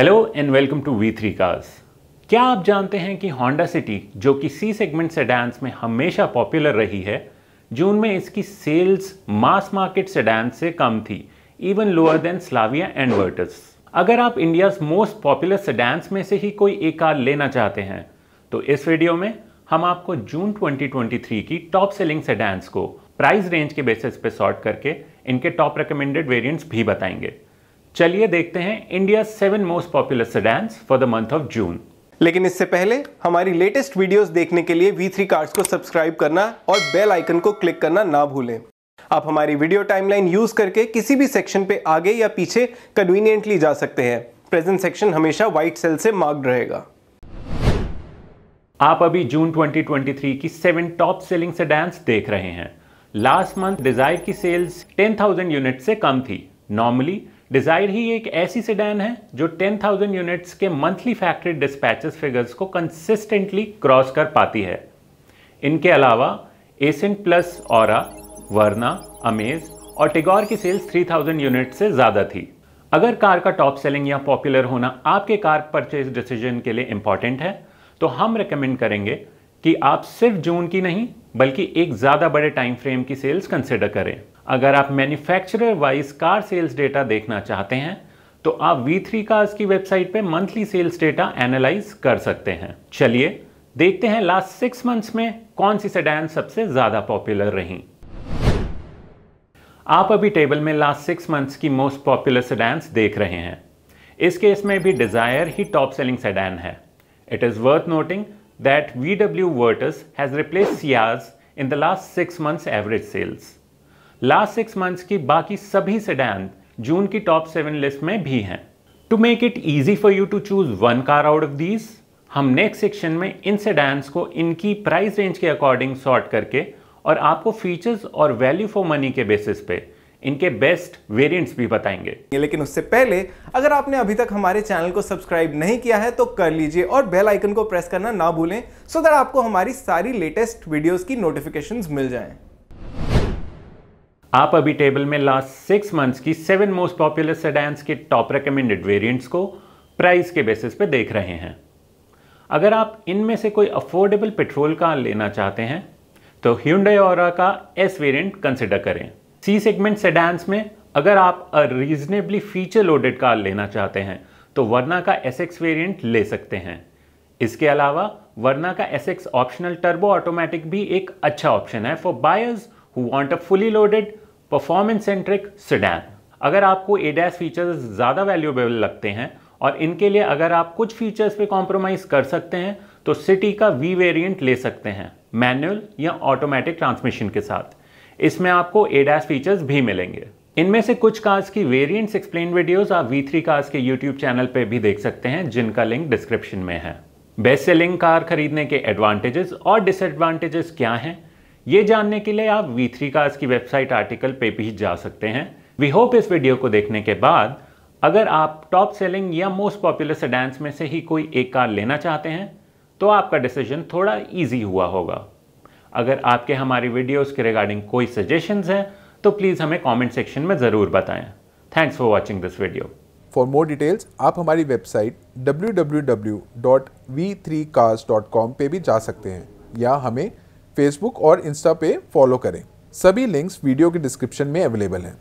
Hello and welcome to V three cars क्या आप जानते हैं कि होंडा सिटी जो कि सी सेगमेंट से डांस में हमेशा पॉपुलर रही है जून में इसकी sales mass market sedans से कम थी even lower than Slavia and Virtus अगर आप India's most popular sedans में से ही कोई एक कार लेना चाहते हैं तो इस वीडियो में हम आपको जून 2023 की टॉप सेलिंग से डांस को प्राइस रेंज के बेसिस पे सॉर्ट करके इनके टॉप रिकमेंडेड वेरियंट्स भी बताएंगे चलिए देखते हैं India seven most popular sedans for the month of June लेकिन इससे पहले हमारी लेटेस्ट वीडियोस देखने के लिए V3 कार्ड्स को सब्सक्राइब करना और बेल आइकन को क्लिक करना ना भूलें आप हमारी वीडियो टाइमलाइन यूज करके किसी भी सेक्शन पे आगे या पीछे कन्वीनियंटली जा सकते हैं प्रेजेंट सेक्शन हमेशा व्हाइट सेल से मार्क्ड रहेगा आप अभी जून 2023 की सेवन टॉप सेलिंग सेडान्स देख रहे हैं लास्ट मंथ डिजायर की सेल्स 10,000 यूनिट से कम थी नॉर्मली डिज़ायर ही एक ऐसी सेडान है जो 10,000 यूनिट्स के मंथली फैक्ट्री डिस्पैचेस फिगर्स को कंसिस्टेंटली क्रॉस कर पाती है इनके अलावा एसेंट प्लस और वर्ना अमेज और टिगोर की सेल्स 3,000 यूनिट से ज़्यादा थी अगर कार का टॉप सेलिंग या पॉपुलर होना आपके कार परचेज डिसीजन के लिए इंपॉर्टेंट है तो हम रिकमेंड करेंगे कि आप सिर्फ जून की नहीं बल्कि एक ज़्यादा बड़े टाइम फ्रेम की सेल्स कंसिडर करें अगर आप manufacturer wise car sales data देखना चाहते हैं तो आप वी थ्री कार्स की वेबसाइट पे मंथली सेल्स डेटा एनालाइज कर सकते हैं चलिए देखते हैं लास्ट सिक्स मंथ्स में कौन सी सेडान सबसे ज़्यादा पॉपुलर रही आप अभी टेबल में लास्ट सिक्स मंथ्स की मोस्ट पॉपुलर सेडान्स देख रहे हैं इस केस में भी डिज़ायर ही टॉप सेलिंग सेडान है it is worth noting that V W Virtus has replace Ciaz in the last six months average sales last six months की बाकी सभी सेडान जून की टॉप सेवन लिस्ट में भी हैं to make it easy for you to choose one car out of these हम next section में इन सेडान्स को इनकी प्राइस रेंज के अकॉर्डिंग सॉर्ट करके और आपको फीचर्स और वैल्यू फॉर मनी के बेसिस पे इनके बेस्ट वेरिएंट्स भी बताएंगे लेकिन उससे पहले अगर आपने अभी तक हमारे चैनल को सब्सक्राइब नहीं किया है तो कर लीजिए और बेल आइकन को प्रेस करना ना भूलें सो दैट आपको हमारी सारी लेटेस्ट वीडियोस की नोटिफिकेशंस मिल जाएं आप अभी टेबल में लास्ट सिक्स मंथ्स की सेवन मोस्ट पॉपुलर सेडान्स के टॉप रिकमेंडेड वेरिएंट्स को प्राइस के बेसिस पे देख रहे हैं अगर आप इनमें से कोई अफोर्डेबल पेट्रोल कार लेना चाहते हैं तो ह्यूडे और का एस वेरियंट कंसिडर करें सी सेगमेंट सेडान्स में अगर आप a reasonably feature loaded car लेना चाहते हैं तो वर्ना का एस एक्स वेरियंट ले सकते हैं इसके अलावा वर्ना का S X optional turbo automatic भी एक अच्छा ऑप्शन है for buyers who want a fully loaded performance centric sedan. अगर आपको ADAS फीचर्स ज़्यादा वैल्यूएबल लगते हैं और इनके लिए अगर आप कुछ फीचर्स पे कॉम्प्रोमाइज़ कर सकते हैं तो सिटी का वी वेरिएंट ले सकते हैं मैनुअल या ऑटोमेटिक ट्रांसमिशन के साथ इसमें आपको एडास फीचर्स भी मिलेंगे इनमें से कुछ कार्स की वेरिएंट्स एक्सप्लेन वीडियोस आप वी थ्री कार्स के यूट्यूब चैनल पर भी देख सकते हैं जिनका लिंक डिस्क्रिप्शन में है बेस्ट सेलिंग कार खरीदने के एडवांटेजेस और डिसएडवांटेजेस क्या हैं ये जानने के लिए आप वी थ्री कार्स की वेबसाइट आर्टिकल पे भी जा सकते हैं वी होप इस वीडियो को देखने के बाद अगर आप टॉप सेलिंग या मोस्ट पॉपुलर सेडांस में से ही कोई एक कार लेना चाहते हैं तो आपका डिसीजन थोड़ा ईजी हुआ होगा अगर आपके हमारी वीडियोज़ के रिगार्डिंग कोई सजेशंस हैं तो प्लीज़ हमें कॉमेंट सेक्शन में ज़रूर बताएं thanks for watching this video for more details आप हमारी वेबसाइट www.v3cars.com पे भी जा सकते हैं या हमें फेसबुक और इंस्टा पे फॉलो करें सभी लिंक्स वीडियो के डिस्क्रिप्शन में अवेलेबल हैं